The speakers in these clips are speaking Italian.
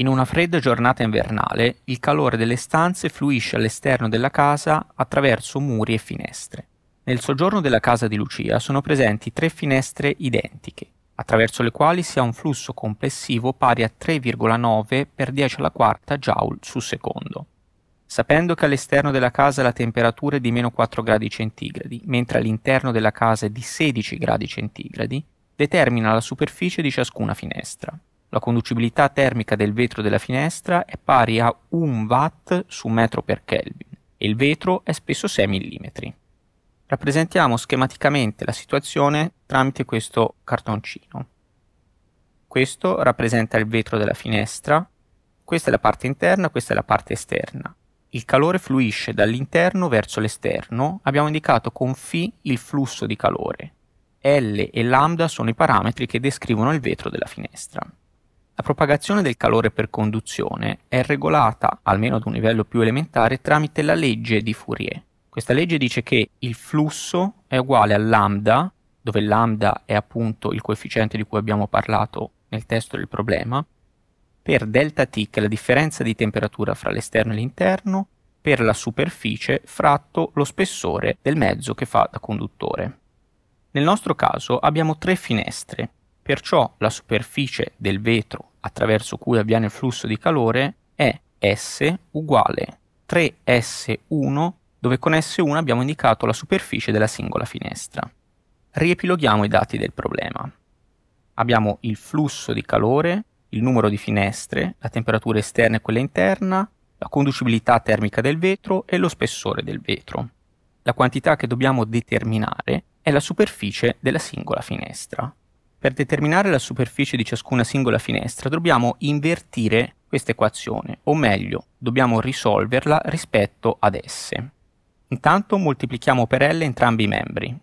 In una fredda giornata invernale, il calore delle stanze fluisce all'esterno della casa attraverso muri e finestre. Nel soggiorno della casa di Lucia sono presenti tre finestre identiche, attraverso le quali si ha un flusso complessivo pari a 3,9 per 10 alla quarta joule su secondo. Sapendo che all'esterno della casa la temperatura è di meno 4 gradi centigradi, mentre all'interno della casa è di 16 gradi centigradi, determina la superficie di ciascuna finestra. La conducibilità termica del vetro della finestra è pari a 1 watt su metro per Kelvin e il vetro è spesso 6 mm. Rappresentiamo schematicamente la situazione tramite questo cartoncino. Questo rappresenta il vetro della finestra, questa è la parte interna, questa è la parte esterna. Il calore fluisce dall'interno verso l'esterno, abbiamo indicato con φ il flusso di calore. L e λ sono i parametri che descrivono il vetro della finestra. La propagazione del calore per conduzione è regolata, almeno ad un livello più elementare, tramite la legge di Fourier. Questa legge dice che il flusso è uguale a lambda, dove lambda è appunto il coefficiente di cui abbiamo parlato nel testo del problema, per delta T, che è la differenza di temperatura fra l'esterno e l'interno, per la superficie fratto lo spessore del mezzo che fa da conduttore. Nel nostro caso abbiamo tre finestre, perciò la superficie del vetro attraverso cui avviene il flusso di calore è S uguale 3S1 dove con S1 abbiamo indicato la superficie della singola finestra. Riepiloghiamo i dati del problema. Abbiamo il flusso di calore, il numero di finestre, la temperatura esterna e quella interna, la conducibilità termica del vetro e lo spessore del vetro. La quantità che dobbiamo determinare è la superficie della singola finestra. Per determinare la superficie di ciascuna singola finestra dobbiamo invertire questa equazione, o meglio, dobbiamo risolverla rispetto ad S. Intanto moltiplichiamo per L entrambi i membri.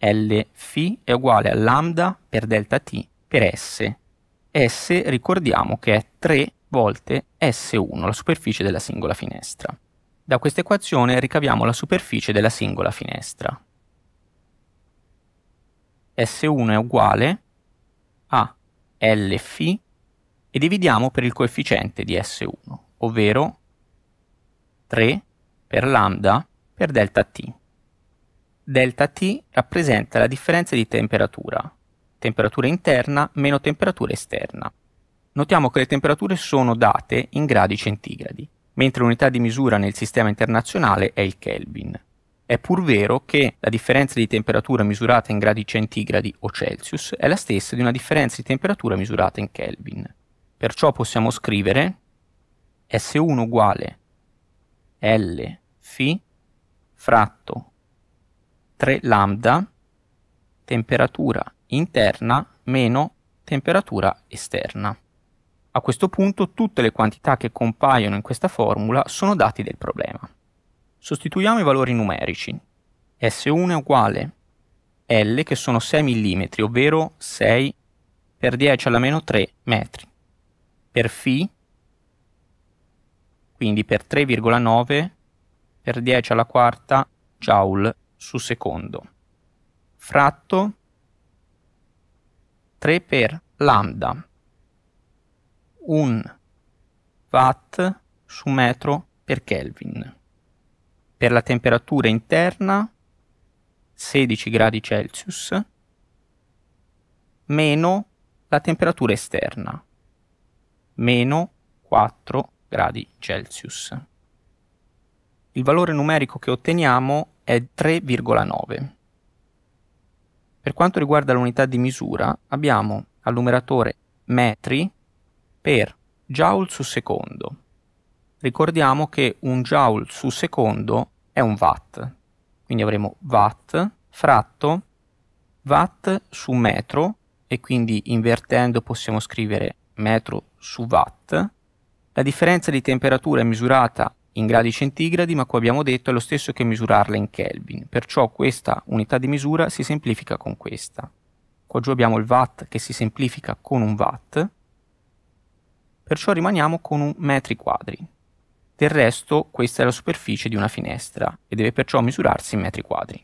L φ è uguale a lambda per delta t per S. S ricordiamo che è 3 volte S1, la superficie della singola finestra. Da questa equazione ricaviamo la superficie della singola finestra. S1 è uguale a Lφ e dividiamo per il coefficiente di S1, ovvero 3 per lambda per delta T. Delta T rappresenta la differenza di temperatura, temperatura interna meno temperatura esterna. Notiamo che le temperature sono date in gradi centigradi mentre l'unità di misura nel sistema internazionale è il Kelvin. È pur vero che la differenza di temperatura misurata in gradi centigradi o Celsius è la stessa di una differenza di temperatura misurata in Kelvin. Perciò possiamo scrivere S1 uguale L φ fratto 3 lambda temperatura interna meno temperatura esterna. A questo punto tutte le quantità che compaiono in questa formula sono dati del problema. Sostituiamo i valori numerici. S1 è uguale L che sono 6 mm, ovvero 6 per 10 alla meno 3 metri. Per φ, quindi per 3,9 per 10 alla quarta joule su secondo. Fratto 3 per lambda 1 watt su metro per Kelvin. Per la temperatura interna 16 gradi Celsius meno la temperatura esterna meno 4 gradi Celsius. Il valore numerico che otteniamo è 3,9. Per quanto riguarda l'unità di misura abbiamo al numeratore metri per joule su secondo. Ricordiamo che un joule su secondo è un watt, quindi avremo watt fratto watt su metro e quindi invertendo possiamo scrivere metro su watt. La differenza di temperatura è misurata in gradi centigradi, ma qua abbiamo detto è lo stesso che misurarla in Kelvin, perciò questa unità di misura si semplifica con questa. Qua giù abbiamo il watt che si semplifica con un watt perciò rimaniamo con un metri quadri. Del resto questa è la superficie di una finestra e deve perciò misurarsi in metri quadri.